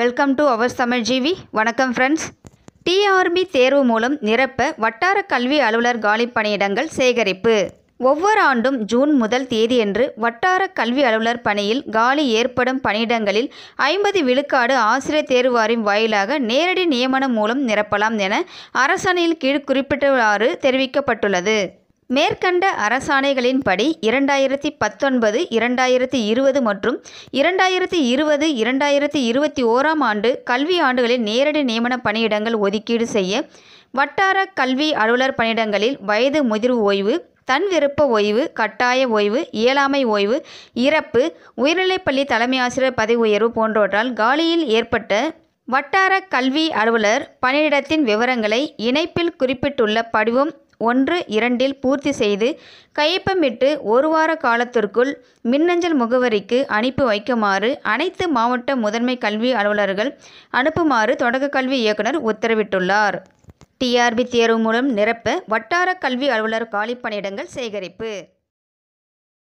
welcome to our Tamil ஜிவி வணக்கம் friends TRB தேர்வு மூலம் நிரப்ப வட்டார கல்வி அலுவலர் காலி பணியிடங்கள் சேகரிப்பு ஒவ்வொரு ஆண்டும் ஜூன் முதல் தேதியன்று வட்டார கல்வி அலுவலர் பணியில் காலி ஏற்படும் பணியிடங்களில் ஐம்பது விழுக்காடு ஆசிரியர் தேர்வாரின் வாயிலாக நேரடி நியமனம் மூலம் நிரப்பலாம் என அரசாணையில் கீழ் குறிப்பிட்டவாறு தெரிவிக்கப்பட்டுள்ளது மேற்கண்ட அரசாணைகளின்படி இரண்டாயிரத்தி பத்தொன்பது இரண்டாயிரத்தி இருபது மற்றும் இரண்டாயிரத்தி இருபது இரண்டாயிரத்தி இருபத்தி ஓராம் ஆண்டு கல்வி ஆண்டுகளில் நேரடி நியமன பணியிடங்கள் ஒதுக்கீடு செய்ய வட்டார கல்வி அலுவலர் பணியிடங்களில் வயது முதிர்வு ஓய்வு தன் விருப்ப ஓய்வு கட்டாய ஓய்வு இயலாமை ஓய்வு இறப்பு உயர்நிலைப்பள்ளி தலைமை ஆசிரியர் பதவி உயர்வு போன்றவற்றால் காலியில் ஏற்பட்ட வட்டார கல்வி அலுவலர் பணியிடத்தின் விவரங்களை இணைப்பில் குறிப்பிட்டுள்ள படிவம் ஒன்று இரண்டில் பூர்த்தி செய்து கையொப்பமிட்டு ஒரு வார காலத்திற்குள் மின்னஞ்சல் முகவரிக்கு அனுப்பி வைக்குமாறு அனைத்து மாவட்ட முதன்மை கல்வி அலுவலர்கள் அனுப்புமாறு தொடக்க கல்வி இயக்குனர் உத்தரவிட்டுள்ளார் டிஆர்பி தேர்வு மூலம் நிரப்ப வட்டார கல்வி அலுவலர் காலிப்பணியிடங்கள் சேகரிப்பு